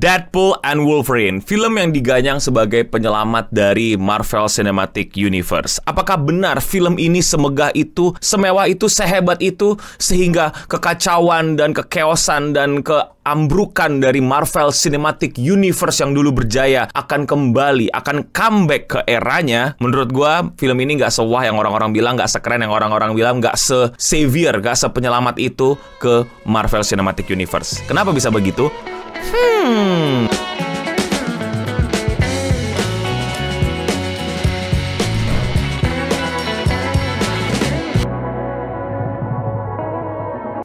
Deadpool and Wolverine, film yang diganyang sebagai penyelamat dari Marvel Cinematic Universe. Apakah benar film ini semegah itu, semewah itu, sehebat itu, sehingga kekacauan dan kekeosan dan keambrukan dari Marvel Cinematic Universe yang dulu berjaya akan kembali, akan comeback ke eranya? Menurut gua, film ini nggak sewah yang orang-orang bilang, nggak sekeren yang orang-orang bilang, nggak se-savior, nggak sepenyelamat itu ke Marvel Cinematic Universe. Kenapa bisa begitu? Hmm.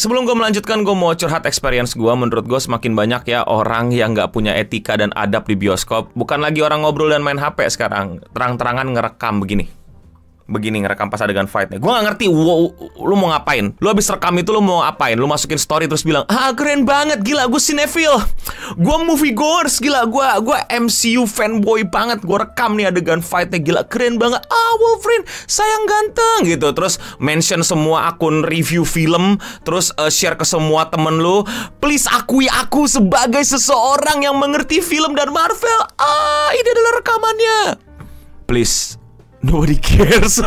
Sebelum gue melanjutkan, gue mau curhat experience gue. Menurut gue semakin banyak ya orang yang nggak punya etika dan adab di bioskop. Bukan lagi orang ngobrol dan main HP sekarang. Terang-terangan ngerekam begini begini ngerekam pas adegan fightnya. Gue gak ngerti Wo, lu mau ngapain. Lu habis rekam itu lu mau ngapain? Lu masukin story terus bilang, ah keren banget gila gue cinefil. Gue movie goers gila gue gua MCU fanboy banget. Gue rekam nih adegan fightnya gila keren banget. Ah Wolverine sayang ganteng gitu. Terus mention semua akun review film. Terus uh, share ke semua temen lu. Please akui aku sebagai seseorang yang mengerti film dan Marvel. Ah ini adalah rekamannya. Please Nobody cares.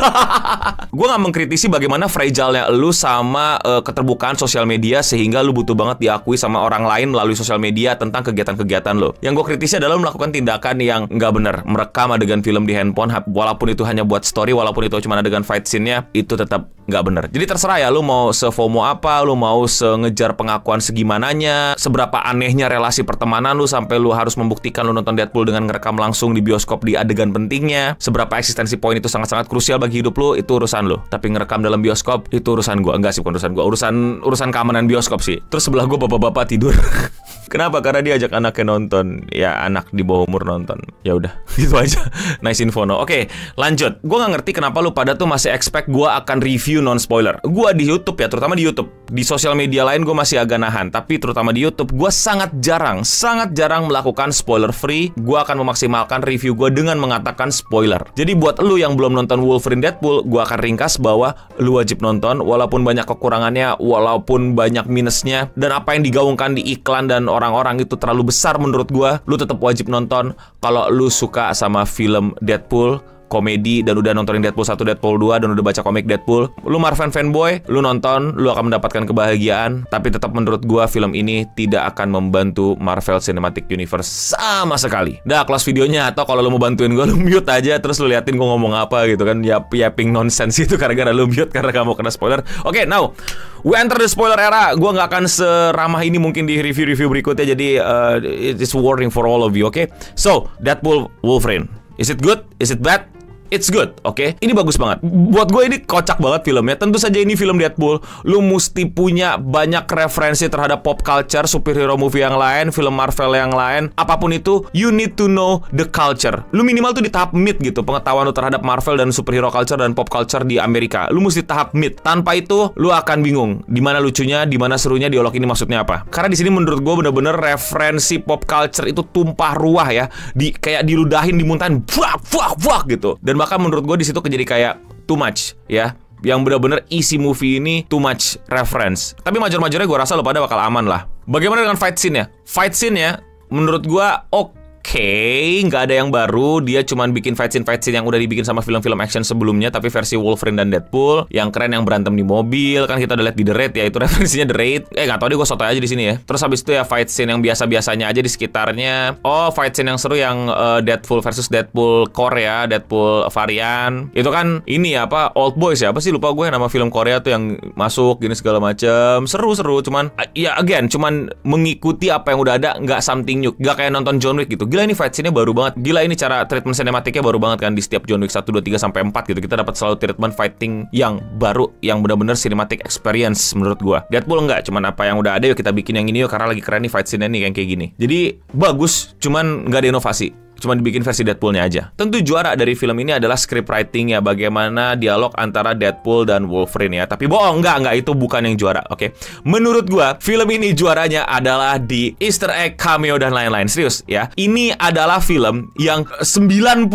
gue nggak mengkritisi bagaimana fragile-nya lu sama uh, keterbukaan sosial media sehingga lu butuh banget diakui sama orang lain melalui sosial media tentang kegiatan-kegiatan lo. Yang gue kritisi adalah melakukan tindakan yang nggak bener, merekam adegan film di handphone, walaupun itu hanya buat story, walaupun itu cuma adegan fight scene-nya, itu tetap nggak bener. Jadi terserah ya, lu mau sefomo apa, lu mau sengejar pengakuan segimananya, seberapa anehnya relasi pertemanan lu sampai lu harus membuktikan lu nonton Deadpool dengan ngerekam langsung di bioskop di adegan pentingnya, seberapa eksistensi poin itu sangat-sangat krusial bagi hidup lo itu urusan lo tapi ngerekam dalam bioskop itu urusan gue enggak sih bukan urusan gue urusan urusan keamanan bioskop sih terus sebelah gue bapak-bapak tidur kenapa karena dia ajak anaknya nonton ya anak di bawah umur nonton ya udah gitu aja nice info no oke lanjut gue nggak ngerti kenapa lo pada tuh masih expect gue akan review non spoiler gue di YouTube ya terutama di YouTube di sosial media lain gue masih agak nahan tapi terutama di YouTube gue sangat jarang sangat jarang melakukan spoiler free gue akan memaksimalkan review gue dengan mengatakan spoiler jadi buat lu lu yang belum nonton Wolverine Deadpool, gue akan ringkas bahwa lu wajib nonton walaupun banyak kekurangannya, walaupun banyak minusnya dan apa yang digaungkan di iklan dan orang-orang itu terlalu besar menurut gue, lu tetap wajib nonton kalau lu suka sama film Deadpool komedi dan udah nontonin Deadpool 1, Deadpool 2 dan udah baca komik Deadpool, lu Marvel fanboy, lu nonton, lu akan mendapatkan kebahagiaan, tapi tetap menurut gua film ini tidak akan membantu Marvel Cinematic Universe sama sekali. Dah kelas videonya atau kalau lu mau bantuin gua lu mute aja terus lu liatin gua ngomong apa gitu kan ya yapping nonsense itu gara-gara lu mute karena kamu kena spoiler. Oke, okay, now we enter the spoiler era. Gua nggak akan seramah ini mungkin di review-review berikutnya jadi uh, it is warning for all of you, oke? Okay? So, Deadpool Wolverine. Is it good? Is it bad? It's good, oke? Okay? Ini bagus banget. Buat gue ini kocak banget filmnya. Tentu saja ini film Deadpool. Lu mesti punya banyak referensi terhadap pop culture, superhero movie yang lain, film Marvel yang lain, apapun itu, you need to know the culture. Lu minimal tuh di tahap mid gitu, pengetahuan lu terhadap Marvel dan superhero culture dan pop culture di Amerika. Lu mesti tahap mid. Tanpa itu, lu akan bingung Dimana lucunya, dimana serunya dialog ini maksudnya apa. Karena di sini menurut gue bener-bener referensi pop culture itu tumpah ruah ya. Di kayak diludahin, dimuntahin, buah, buah, buah gitu. Dan bahkan menurut gue di situ jadi kayak too much ya yang bener-bener isi movie ini too much reference. Tapi major-majornya gue rasa lo pada bakal aman lah. Bagaimana dengan fight scene-nya? Fight scene-nya menurut gue oke okay, nggak ada yang baru. Dia cuma bikin fight scene fight scene yang udah dibikin sama film-film action sebelumnya, tapi versi Wolverine dan Deadpool. Yang keren yang berantem di mobil kan kita udah lihat di The Raid ya itu referensinya The Raid. Eh nggak tahu deh gue soto aja di sini ya. Terus habis itu ya fight scene yang biasa-biasanya aja di sekitarnya. Oh fight scene yang seru yang uh, Deadpool versus Deadpool Korea, ya, Deadpool varian. Itu kan ini ya apa Old Boys ya apa sih lupa gue nama film Korea tuh yang masuk gini segala macam. Seru-seru cuman ya again cuman mengikuti apa yang udah ada nggak something new nggak kayak nonton John Wick gitu gila ini fight scene-nya baru banget. Gila ini cara treatment sinematiknya baru banget kan di setiap John Wick 1, 2, 3 sampai 4 gitu. Kita dapat selalu treatment fighting yang baru yang benar-benar cinematic experience menurut gua. Deadpool enggak, cuman apa yang udah ada yuk kita bikin yang ini yuk karena lagi keren nih fight scene-nya nih kayak kayak gini. Jadi bagus, cuman nggak ada inovasi. Cuma dibikin versi Deadpoolnya aja. Tentu juara dari film ini adalah script writing ya, bagaimana dialog antara Deadpool dan Wolverine ya. Tapi bohong, nggak, nggak itu bukan yang juara, oke? Okay? Menurut gua, film ini juaranya adalah di Easter egg, cameo dan lain-lain. Serius ya. Ini adalah film yang 99%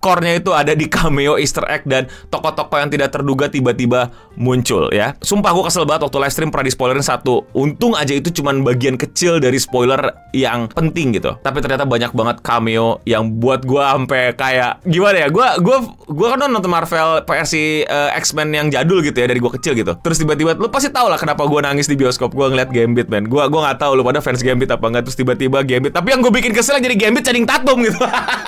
core-nya itu ada di cameo, Easter egg dan tokoh-tokoh yang tidak terduga tiba-tiba muncul ya. Sumpah gua kesel banget waktu live stream pernah di spoilerin satu. Untung aja itu cuma bagian kecil dari spoiler yang penting gitu. Tapi ternyata banyak banget cameo yang buat gue sampai kayak gimana ya gue gua gua kan nonton Marvel versi uh, X-Men yang jadul gitu ya dari gue kecil gitu terus tiba-tiba lu pasti tau lah kenapa gue nangis di bioskop gue ngeliat Gambit man gue gua nggak tahu lu pada fans Gambit apa nggak terus tiba-tiba Gambit tapi yang gue bikin kesel jadi Gambit Channing Tatum gitu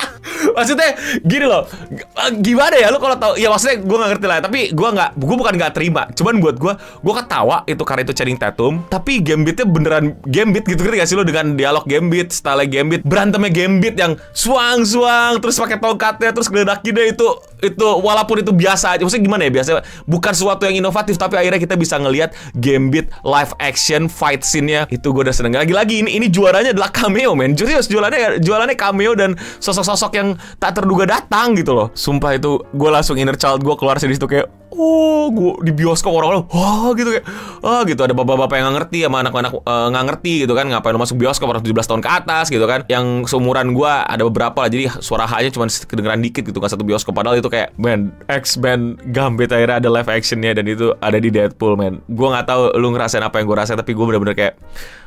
maksudnya gini loh eh, gimana ya lu kalau tau ya maksudnya gue nggak ngerti lah tapi gue nggak gue bukan nggak terima cuman buat gue gue ketawa itu karena itu Channing Tatum tapi Gambitnya beneran Gambit gitu gitu gak sih lo dengan dialog Gambit style Gambit berantemnya Gambit beat yang suang-suang terus pakai tongkatnya terus geledakin deh itu itu walaupun itu biasa aja maksudnya gimana ya biasa bukan sesuatu yang inovatif tapi akhirnya kita bisa ngelihat game beat live action fight scene-nya itu gue udah seneng lagi-lagi ini ini juaranya adalah cameo men serius jualannya jualannya cameo dan sosok-sosok yang tak terduga datang gitu loh sumpah itu gue langsung inner child gue keluar dari situ kayak oh gue di bioskop orang-orang wah gitu kayak ah gitu ada bapak-bapak yang nggak ngerti sama anak-anak uh, nggak ngerti gitu kan ngapain lo masuk bioskop orang 17 tahun ke atas gitu kan yang seumuran gue ada beberapa lah jadi suara hanya cuma kedengeran dikit gitu kan satu bioskop padahal itu kayak man X Men Gambit akhirnya ada live actionnya dan itu ada di Deadpool man gue nggak tahu lu ngerasain apa yang gue rasain tapi gue bener-bener kayak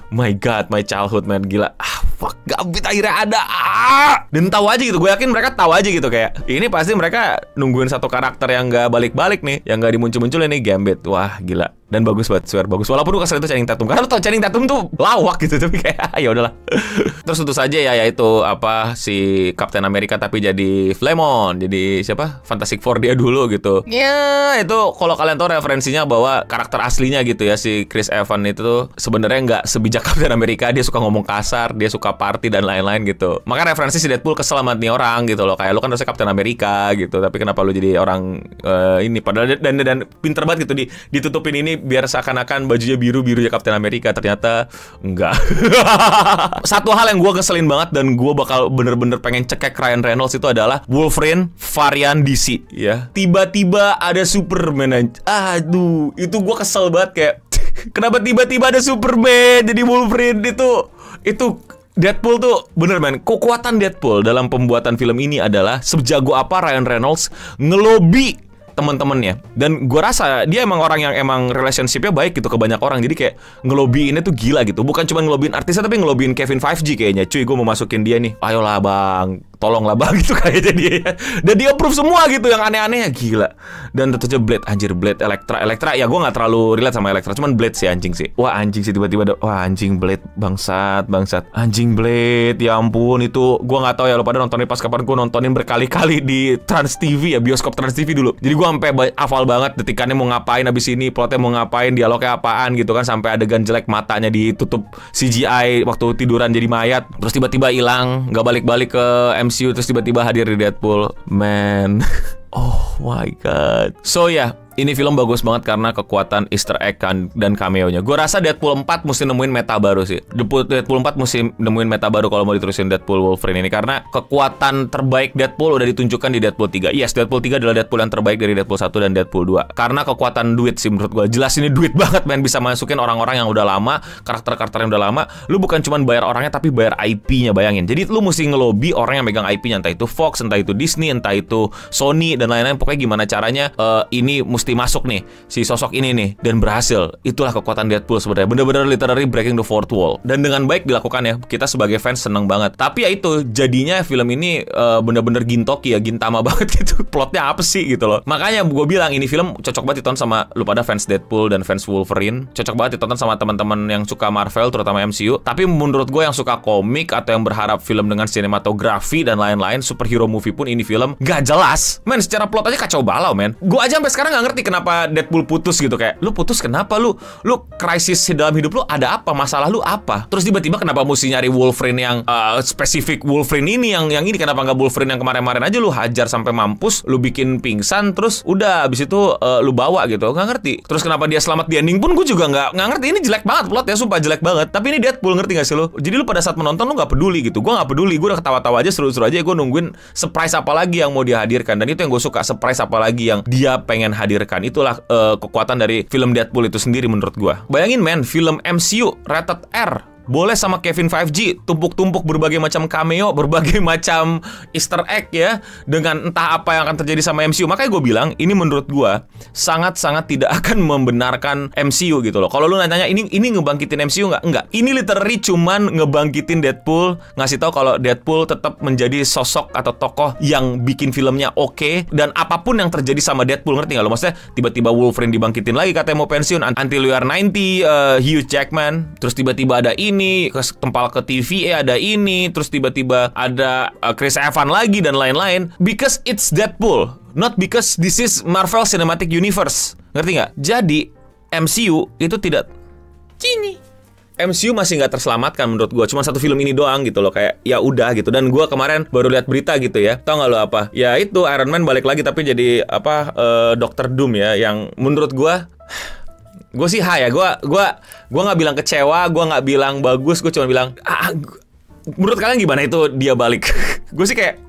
my god my childhood man gila ah fuck Gambit akhirnya ada ah! dan tahu aja gitu gue yakin mereka tahu aja gitu kayak ini pasti mereka nungguin satu karakter yang gak balik-balik nih yang gak dimuncul-munculin nih Gambit wah gila dan bagus banget swear bagus walaupun gue kesel itu Channing Tatum karena lu tau Channing Tatum tuh lawak gitu tapi kayak ah, ya udahlah terus tentu saja ya yaitu apa si Captain America tapi jadi Flemon jadi siapa Fantastic Four dia dulu gitu ya, ya itu kalau kalian tau referensinya bahwa karakter aslinya gitu ya si Chris Evans itu tuh sebenarnya nggak sebijak Captain America dia suka ngomong kasar dia suka party dan lain-lain gitu makanya referensi si Deadpool kesel sama nih orang gitu loh kayak lo kan harusnya Captain America gitu tapi kenapa lo jadi orang uh, ini padahal dan dan, dan pinter banget gitu di, ditutupin ini biar seakan-akan bajunya biru-biru ya Captain America ternyata enggak. Satu hal yang gue keselin banget dan gue bakal bener-bener pengen cekek Ryan Reynolds itu adalah Wolverine varian DC ya. Tiba-tiba ada Superman. Aduh, itu gue kesel banget kayak kenapa tiba-tiba ada Superman jadi Wolverine itu itu Deadpool tuh bener man kekuatan Deadpool dalam pembuatan film ini adalah sejago apa Ryan Reynolds ngelobi teman-temannya dan gue rasa dia emang orang yang emang relationshipnya baik gitu ke banyak orang jadi kayak ngelobiinnya tuh gila gitu bukan cuma ngelobiin artisnya tapi ngelobiin Kevin 5G kayaknya cuy gue mau masukin dia nih ayolah bang tolonglah bang gitu kayaknya dia ya. dan dia approve semua gitu yang aneh-aneh gila dan tentu saja Blade anjir Blade Elektra Elektra ya gue nggak terlalu relate sama Elektra cuman Blade sih anjing sih wah anjing sih tiba-tiba ada wah anjing Blade bangsat bangsat anjing Blade ya ampun itu gue nggak tahu ya lo pada nontonin pas kapan gue nontonin berkali-kali di Trans TV ya bioskop Trans TV dulu jadi gue sampai hafal banget detikannya mau ngapain abis ini plotnya mau ngapain dialognya apaan gitu kan sampai adegan jelek matanya ditutup CGI waktu tiduran jadi mayat terus tiba-tiba hilang nggak balik-balik ke MCU terus tiba-tiba hadir di Deadpool man oh my god so ya yeah, ini film bagus banget karena kekuatan easter egg kan dan cameo-nya. Gue rasa Deadpool 4 mesti nemuin meta baru sih. Deadpool 4 mesti nemuin meta baru kalau mau diterusin Deadpool Wolverine ini karena kekuatan terbaik Deadpool udah ditunjukkan di Deadpool 3. Yes, Deadpool 3 adalah Deadpool yang terbaik dari Deadpool 1 dan Deadpool 2. Karena kekuatan duit sih menurut gue. Jelas ini duit banget main bisa masukin orang-orang yang udah lama, karakter-karakter yang udah lama. Lu bukan cuma bayar orangnya tapi bayar IP-nya bayangin. Jadi lu mesti ngelobi orang yang megang IP-nya entah itu Fox, entah itu Disney, entah itu Sony dan lain-lain. Pokoknya gimana caranya uh, ini mesti pasti masuk nih si sosok ini nih dan berhasil. Itulah kekuatan Deadpool sebenarnya. Bener-bener literally breaking the fourth wall dan dengan baik dilakukan ya. Kita sebagai fans seneng banget. Tapi ya itu jadinya film ini uh, bener-bener gintoki ya, gintama banget gitu. Plotnya apa sih gitu loh. Makanya gue bilang ini film cocok banget ditonton sama lu pada fans Deadpool dan fans Wolverine. Cocok banget ditonton sama teman-teman yang suka Marvel terutama MCU. Tapi menurut gue yang suka komik atau yang berharap film dengan sinematografi dan lain-lain superhero movie pun ini film gak jelas. Men secara plot aja kacau balau men. Gue aja sampai sekarang gak ngerti kenapa Deadpool putus gitu kayak lu putus kenapa lu lu krisis di dalam hidup lu ada apa masalah lu apa terus tiba-tiba kenapa mesti nyari Wolverine yang uh, spesifik Wolverine ini yang yang ini kenapa nggak Wolverine yang kemarin-kemarin aja lu hajar sampai mampus lu bikin pingsan terus udah abis itu uh, lu bawa gitu nggak ngerti terus kenapa dia selamat di ending pun gue juga nggak nggak ngerti ini jelek banget plot ya sumpah jelek banget tapi ini Deadpool ngerti gak sih lu jadi lu pada saat menonton lu nggak peduli gitu gue nggak peduli gue udah ketawa-tawa aja seru-seru aja gue nungguin surprise apa lagi yang mau dihadirkan dan itu yang gue suka surprise apa lagi yang dia pengen hadir Itulah uh, kekuatan dari film Deadpool itu sendiri menurut gua. Bayangin men, film MCU rated R boleh sama Kevin 5G tumpuk-tumpuk berbagai macam cameo, berbagai macam easter egg ya dengan entah apa yang akan terjadi sama MCU. Makanya gue bilang ini menurut gue sangat-sangat tidak akan membenarkan MCU gitu loh. Kalau lu nanya ini ini ngebangkitin MCU nggak? Enggak. Ini literally cuman ngebangkitin Deadpool, ngasih tahu kalau Deadpool tetap menjadi sosok atau tokoh yang bikin filmnya oke okay, dan apapun yang terjadi sama Deadpool ngerti nggak lo? Maksudnya tiba-tiba Wolverine dibangkitin lagi katanya mau pensiun, Until You Are 90, uh, Hugh Jackman, terus tiba-tiba ada ini ini, ke tempal ke TV eh ada ini, terus tiba-tiba ada uh, Chris Evans lagi dan lain-lain. Because it's Deadpool, not because this is Marvel Cinematic Universe. Ngerti nggak? Jadi MCU itu tidak Cini. MCU masih nggak terselamatkan menurut gue. Cuma satu film ini doang gitu loh kayak ya udah gitu. Dan gue kemarin baru lihat berita gitu ya. tau nggak lo apa? Ya itu Iron Man balik lagi tapi jadi apa uh, eh, Doctor Doom ya yang menurut gue gue sih high ya gue gue gue nggak bilang kecewa gue nggak bilang bagus gue cuma bilang ah, ah menurut kalian gimana itu dia balik gue sih kayak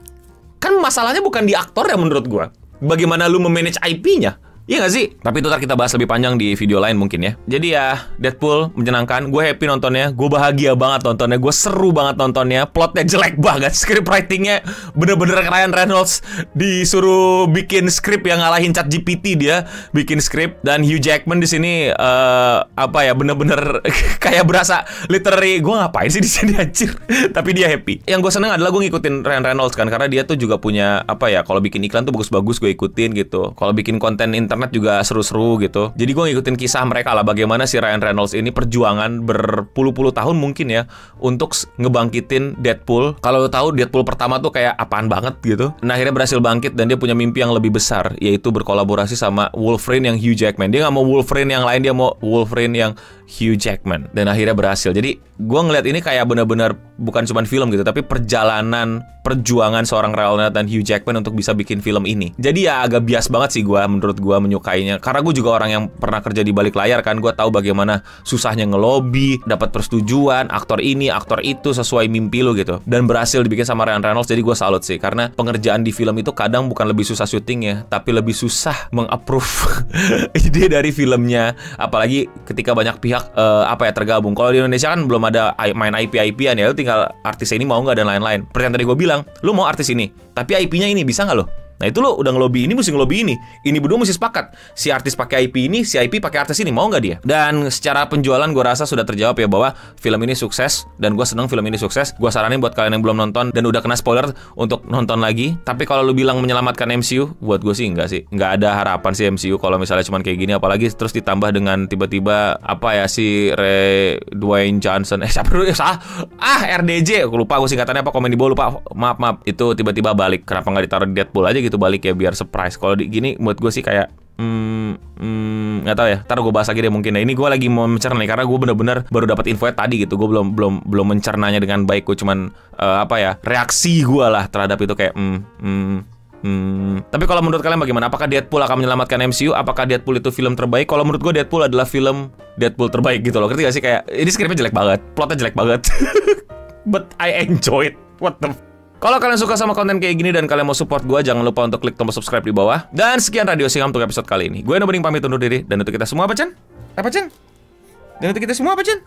kan masalahnya bukan di aktor ya menurut gue bagaimana lu memanage IP-nya Iya gak sih? Tapi itu ntar kita bahas lebih panjang di video lain mungkin ya. Jadi ya, Deadpool menyenangkan. Gue happy nontonnya. Gue bahagia banget nontonnya. Gue seru banget nontonnya. Plotnya jelek banget. Script writingnya bener-bener Ryan Reynolds disuruh bikin script yang ngalahin chat GPT dia. Bikin script. Dan Hugh Jackman di sini uh, apa ya bener-bener kayak berasa literary. Gue ngapain sih di sini anjir? Tapi dia happy. Yang gue seneng adalah gue ngikutin Ryan Reynolds kan. Karena dia tuh juga punya apa ya. Kalau bikin iklan tuh bagus-bagus gue ikutin gitu. Kalau bikin konten internet internet juga seru-seru gitu. Jadi gue ngikutin kisah mereka lah bagaimana si Ryan Reynolds ini perjuangan berpuluh-puluh tahun mungkin ya untuk ngebangkitin Deadpool. Kalau lo tahu Deadpool pertama tuh kayak apaan banget gitu. Nah akhirnya berhasil bangkit dan dia punya mimpi yang lebih besar yaitu berkolaborasi sama Wolverine yang Hugh Jackman. Dia nggak mau Wolverine yang lain, dia mau Wolverine yang Hugh Jackman. Dan akhirnya berhasil. Jadi gue ngeliat ini kayak bener-bener bukan cuma film gitu, tapi perjalanan perjuangan seorang Ryan dan Hugh Jackman untuk bisa bikin film ini. Jadi ya agak bias banget sih gue menurut gue menyukainya. Karena gue juga orang yang pernah kerja di balik layar kan, gue tahu bagaimana susahnya ngelobi, dapat persetujuan, aktor ini, aktor itu sesuai mimpi lo gitu. Dan berhasil dibikin sama Ryan Reynolds, jadi gue salut sih. Karena pengerjaan di film itu kadang bukan lebih susah syutingnya, tapi lebih susah mengapprove ide dari filmnya. Apalagi ketika banyak pihak uh, apa ya tergabung. Kalau di Indonesia kan belum ada main IP-IPan ya, tinggal tinggal artis ini mau nggak dan lain-lain. Pertanyaan tadi gue bilang, lu mau artis ini, tapi IP-nya ini bisa nggak lo? Nah itu lo udah ngelobi ini mesti ngelobi ini. Ini berdua mesti sepakat. Si artis pakai IP ini, si IP pakai artis ini. Mau nggak dia? Dan secara penjualan gue rasa sudah terjawab ya bahwa film ini sukses dan gue seneng film ini sukses. Gue saranin buat kalian yang belum nonton dan udah kena spoiler untuk nonton lagi. Tapi kalau lo bilang menyelamatkan MCU, buat gue sih nggak sih. Nggak ada harapan sih MCU kalau misalnya cuman kayak gini. Apalagi terus ditambah dengan tiba-tiba apa ya si Ray Dwayne Johnson. Eh siapa dulu? Eh, salah ah, RDJ. lupa gue singkatannya apa komen di bawah lupa. Maaf maaf itu tiba-tiba balik. Kenapa nggak ditaruh di Deadpool aja gitu? gitu balik ya biar surprise. Kalau di gini buat gue sih kayak Hmm, hmm, gak ya. Taruh gue bahas lagi deh mungkin. Nah, ini gue lagi mau mencerna nih karena gue bener-bener baru dapat info tadi gitu. Gue belum belum belum mencernanya dengan baik. Gue cuman uh, apa ya reaksi gue lah terhadap itu kayak hmm, hmm, Hmm. Tapi kalau menurut kalian bagaimana? Apakah Deadpool akan menyelamatkan MCU? Apakah Deadpool itu film terbaik? Kalau menurut gue Deadpool adalah film Deadpool terbaik gitu loh. Ngerti gak sih kayak ini skripnya jelek banget, plotnya jelek banget. But I enjoy it. What the kalau kalian suka sama konten kayak gini dan kalian mau support gue, jangan lupa untuk klik tombol subscribe di bawah. Dan sekian Radio Singam untuk episode kali ini. Gue Nobening pamit undur diri, dan untuk kita semua apa, Chen? Apa, Chen? Dan untuk kita semua apa, Chen?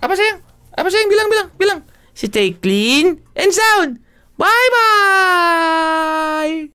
Apa, sayang? Apa, sayang? Bilang, bilang, bilang. Stay clean and sound. Bye-bye.